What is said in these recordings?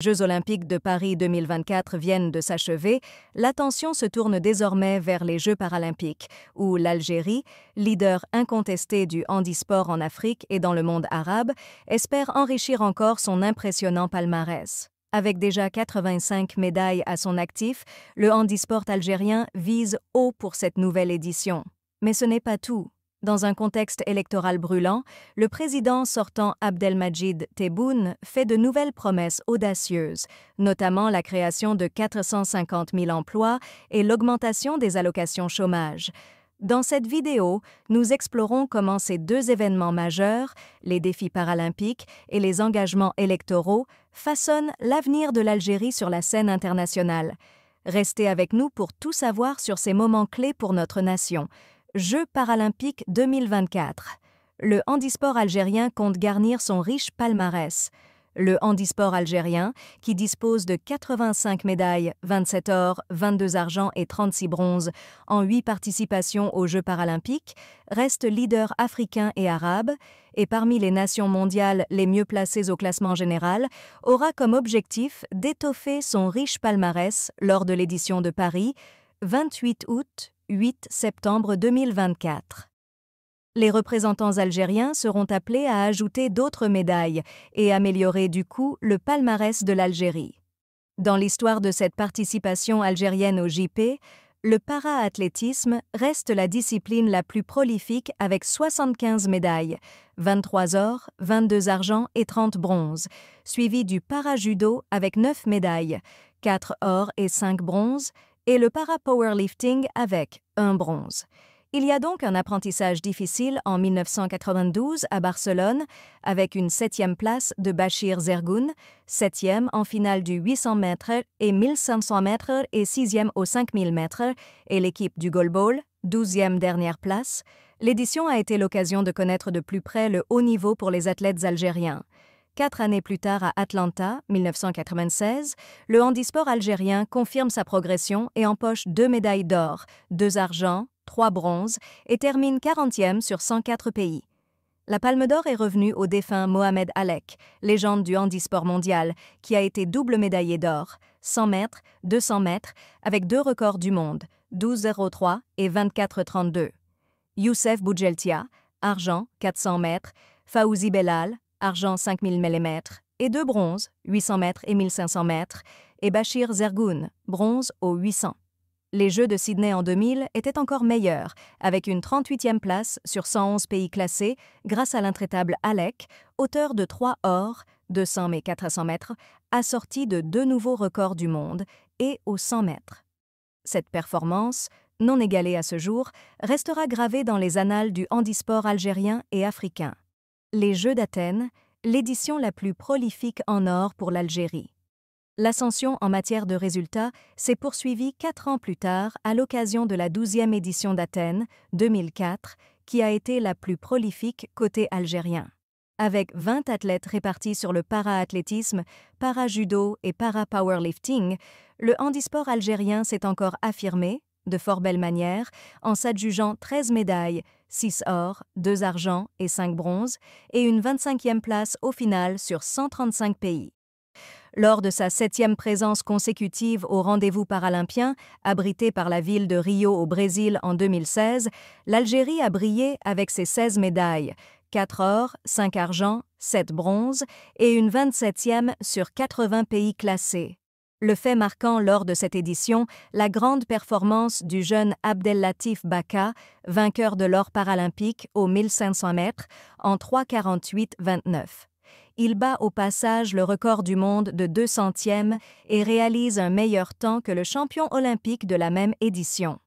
Jeux olympiques de Paris 2024 viennent de s'achever, l'attention se tourne désormais vers les Jeux paralympiques, où l'Algérie, leader incontesté du handisport en Afrique et dans le monde arabe, espère enrichir encore son impressionnant palmarès. Avec déjà 85 médailles à son actif, le handisport algérien vise haut pour cette nouvelle édition. Mais ce n'est pas tout. Dans un contexte électoral brûlant, le président sortant Abdelmajid Tebboune fait de nouvelles promesses audacieuses, notamment la création de 450 000 emplois et l'augmentation des allocations chômage. Dans cette vidéo, nous explorons comment ces deux événements majeurs, les défis paralympiques et les engagements électoraux, façonnent l'avenir de l'Algérie sur la scène internationale. Restez avec nous pour tout savoir sur ces moments clés pour notre nation. Jeux paralympiques 2024. Le handisport algérien compte garnir son riche palmarès. Le handisport algérien, qui dispose de 85 médailles, 27 or, 22 argent et 36 bronzes, en 8 participations aux Jeux paralympiques, reste leader africain et arabe, et parmi les nations mondiales les mieux placées au classement général, aura comme objectif d'étoffer son riche palmarès lors de l'édition de Paris, 28 août, 8 septembre 2024. Les représentants algériens seront appelés à ajouter d'autres médailles et améliorer du coup le palmarès de l'Algérie. Dans l'histoire de cette participation algérienne au JP, le para-athlétisme reste la discipline la plus prolifique avec 75 médailles, 23 or, 22 argent et 30 bronzes, suivi du para-judo avec 9 médailles, 4 ors et 5 bronzes, et le para-powerlifting avec un bronze. Il y a donc un apprentissage difficile en 1992 à Barcelone, avec une septième place de Bachir Zergoun, septième en finale du 800 mètres et 1500 mètres et sixième au 5000 mètres, et l'équipe du goalball, douzième dernière place. L'édition a été l'occasion de connaître de plus près le haut niveau pour les athlètes algériens. Quatre années plus tard à Atlanta, 1996, le handisport algérien confirme sa progression et empoche deux médailles d'or, deux argent, trois bronzes et termine 40e sur 104 pays. La Palme d'Or est revenue au défunt Mohamed Alek, légende du handisport mondial, qui a été double médaillé d'or, 100 mètres, 200 mètres, avec deux records du monde, 12,03 et 24,32. Youssef Boudjeltia, argent, 400 mètres, Faouzi Belal, argent 5000 mm, et deux bronzes, 800 m et 1500 m, et Bachir Zergoun, bronze au 800. Les Jeux de Sydney en 2000 étaient encore meilleurs, avec une 38e place sur 111 pays classés grâce à l'intraitable Alec, auteur de 3 ors, 200 mais 400 mètres, assorti de deux nouveaux records du monde et aux 100 mètres. Cette performance, non égalée à ce jour, restera gravée dans les annales du handisport algérien et africain. Les Jeux d'Athènes, l'édition la plus prolifique en or pour l'Algérie. L'ascension en matière de résultats s'est poursuivie quatre ans plus tard à l'occasion de la 12 édition d'Athènes, 2004, qui a été la plus prolifique côté algérien. Avec 20 athlètes répartis sur le para-athlétisme, para-judo et para-powerlifting, le handisport algérien s'est encore affirmé, de fort belle manière, en s'adjugeant 13 médailles, 6 or, 2 argent et 5 bronzes, et une 25e place au final sur 135 pays. Lors de sa septième présence consécutive au rendez-vous paralympien, abrité par la ville de Rio au Brésil en 2016, l'Algérie a brillé avec ses 16 médailles, 4 or, 5 argent, 7 bronzes et une 27e sur 80 pays classés. Le fait marquant lors de cette édition, la grande performance du jeune Abdellatif Baka, vainqueur de l'or paralympique aux 1500 mètres en 3,48-29. Il bat au passage le record du monde de 200e et réalise un meilleur temps que le champion olympique de la même édition.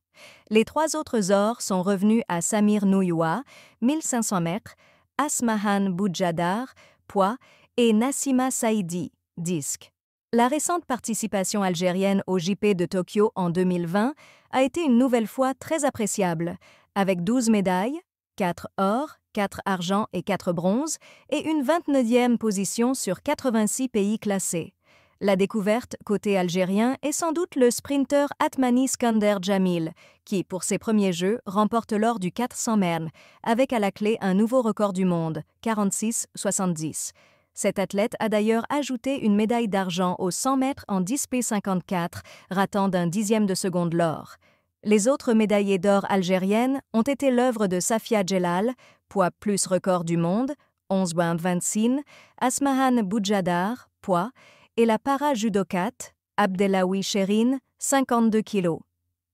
Les trois autres ors sont revenus à Samir Nouyoua, 1500 mètres, Asmahan Boujadar, poids, et Nassima Saidi, disque. La récente participation algérienne au JP de Tokyo en 2020 a été une nouvelle fois très appréciable, avec 12 médailles, 4 or, 4 argent et 4 bronze et une 29e position sur 86 pays classés. La découverte côté algérien est sans doute le sprinter Atmani Skander Jamil, qui, pour ses premiers jeux, remporte l'or du 400 mètres, avec à la clé un nouveau record du monde, 46-70. Cet athlète a d'ailleurs ajouté une médaille d'argent aux 100 mètres en 10p54, ratant d'un dixième de seconde l'or. Les autres médaillées d'or algériennes ont été l'œuvre de Safia Jelal, poids plus record du monde, 11.26, Asmahan Boujadar, poids, et la para-judokate, Abdelawi Sherin, 52 kg.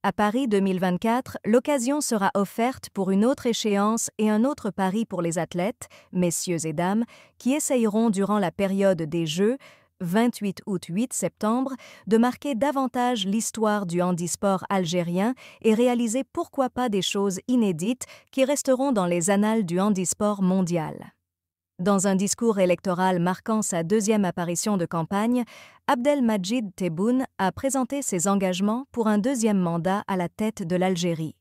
À Paris 2024, l'occasion sera offerte pour une autre échéance et un autre pari pour les athlètes, messieurs et dames, qui essayeront durant la période des Jeux, 28 août-8 septembre, de marquer davantage l'histoire du handisport algérien et réaliser pourquoi pas des choses inédites qui resteront dans les annales du handisport mondial. Dans un discours électoral marquant sa deuxième apparition de campagne, Abdelmajid Tebboune a présenté ses engagements pour un deuxième mandat à la tête de l'Algérie.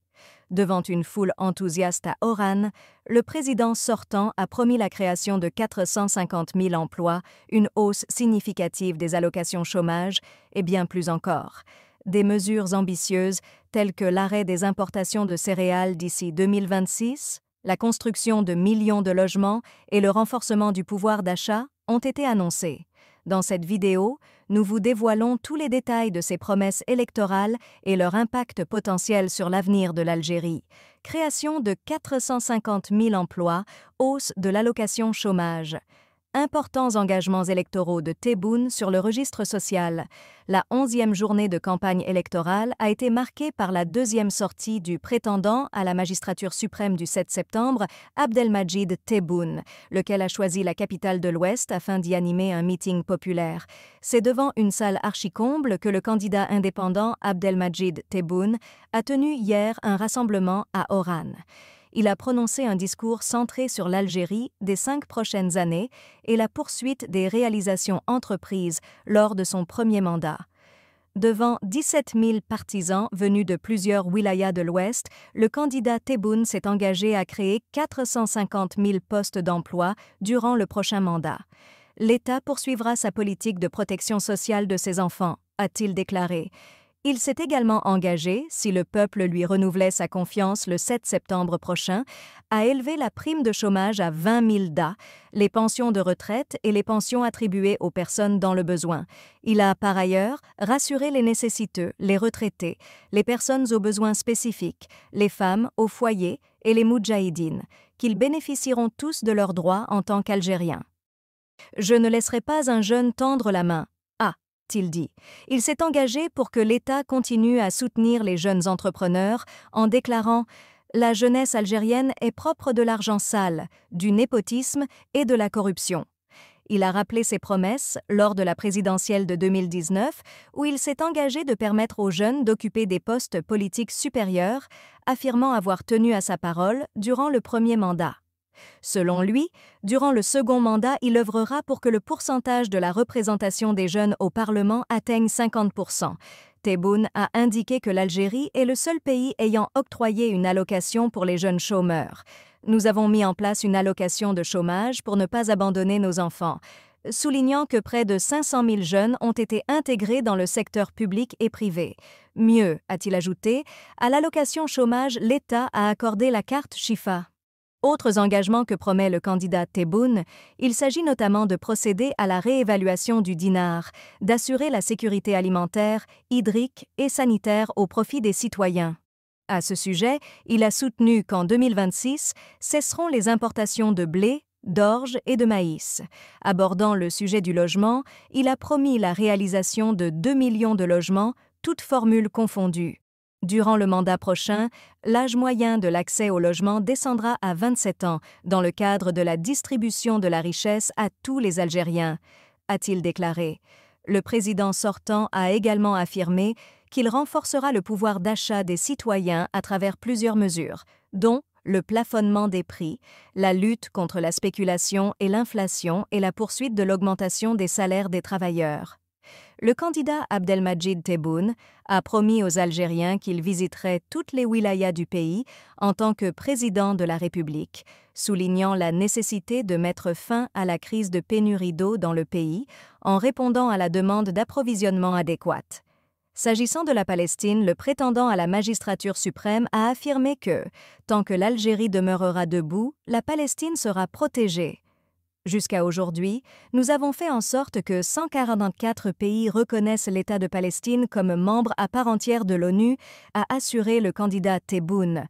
Devant une foule enthousiaste à Oran, le président sortant a promis la création de 450 000 emplois, une hausse significative des allocations chômage et bien plus encore. Des mesures ambitieuses telles que l'arrêt des importations de céréales d'ici 2026, la construction de millions de logements et le renforcement du pouvoir d'achat ont été annoncés. Dans cette vidéo, nous vous dévoilons tous les détails de ces promesses électorales et leur impact potentiel sur l'avenir de l'Algérie. Création de 450 000 emplois, hausse de l'allocation chômage importants engagements électoraux de Tebboune sur le registre social. La onzième journée de campagne électorale a été marquée par la deuxième sortie du prétendant à la magistrature suprême du 7 septembre, Abdelmajid Tebboune, lequel a choisi la capitale de l'Ouest afin d'y animer un meeting populaire. C'est devant une salle archicomble que le candidat indépendant Abdelmajid Tebboune a tenu hier un rassemblement à Oran il a prononcé un discours centré sur l'Algérie des cinq prochaines années et la poursuite des réalisations entreprises lors de son premier mandat. Devant 17 000 partisans venus de plusieurs wilayas de l'Ouest, le candidat Tebboune s'est engagé à créer 450 000 postes d'emploi durant le prochain mandat. L'État poursuivra sa politique de protection sociale de ses enfants, a-t-il déclaré. Il s'est également engagé, si le peuple lui renouvelait sa confiance le 7 septembre prochain, à élever la prime de chômage à 20 000 DA, les pensions de retraite et les pensions attribuées aux personnes dans le besoin. Il a par ailleurs rassuré les nécessiteux, les retraités, les personnes aux besoins spécifiques, les femmes au foyer et les moudjahidines, qu'ils bénéficieront tous de leurs droits en tant qu'Algériens. Je ne laisserai pas un jeune tendre la main, il Il s'est engagé pour que l'État continue à soutenir les jeunes entrepreneurs en déclarant La jeunesse algérienne est propre de l'argent sale, du népotisme et de la corruption. Il a rappelé ses promesses lors de la présidentielle de 2019, où il s'est engagé de permettre aux jeunes d'occuper des postes politiques supérieurs, affirmant avoir tenu à sa parole durant le premier mandat. Selon lui, durant le second mandat, il œuvrera pour que le pourcentage de la représentation des jeunes au Parlement atteigne 50 Tebboune a indiqué que l'Algérie est le seul pays ayant octroyé une allocation pour les jeunes chômeurs. Nous avons mis en place une allocation de chômage pour ne pas abandonner nos enfants, soulignant que près de 500 000 jeunes ont été intégrés dans le secteur public et privé. Mieux, a-t-il ajouté, à l'allocation chômage, l'État a accordé la carte Chifa. Autres engagements que promet le candidat Tebboune, il s'agit notamment de procéder à la réévaluation du dinar, d'assurer la sécurité alimentaire, hydrique et sanitaire au profit des citoyens. À ce sujet, il a soutenu qu'en 2026, cesseront les importations de blé, d'orge et de maïs. Abordant le sujet du logement, il a promis la réalisation de 2 millions de logements, toutes formules confondues. Durant le mandat prochain, l'âge moyen de l'accès au logement descendra à 27 ans dans le cadre de la distribution de la richesse à tous les Algériens, a-t-il déclaré. Le président sortant a également affirmé qu'il renforcera le pouvoir d'achat des citoyens à travers plusieurs mesures, dont le plafonnement des prix, la lutte contre la spéculation et l'inflation et la poursuite de l'augmentation des salaires des travailleurs le candidat Abdelmajid Tebboune a promis aux Algériens qu'il visiterait toutes les wilayas du pays en tant que président de la République, soulignant la nécessité de mettre fin à la crise de pénurie d'eau dans le pays en répondant à la demande d'approvisionnement adéquate. S'agissant de la Palestine, le prétendant à la magistrature suprême a affirmé que, tant que l'Algérie demeurera debout, la Palestine sera protégée. Jusqu'à aujourd'hui, nous avons fait en sorte que 144 pays reconnaissent l'État de Palestine comme membre à part entière de l'ONU, a assuré le candidat Tebboune.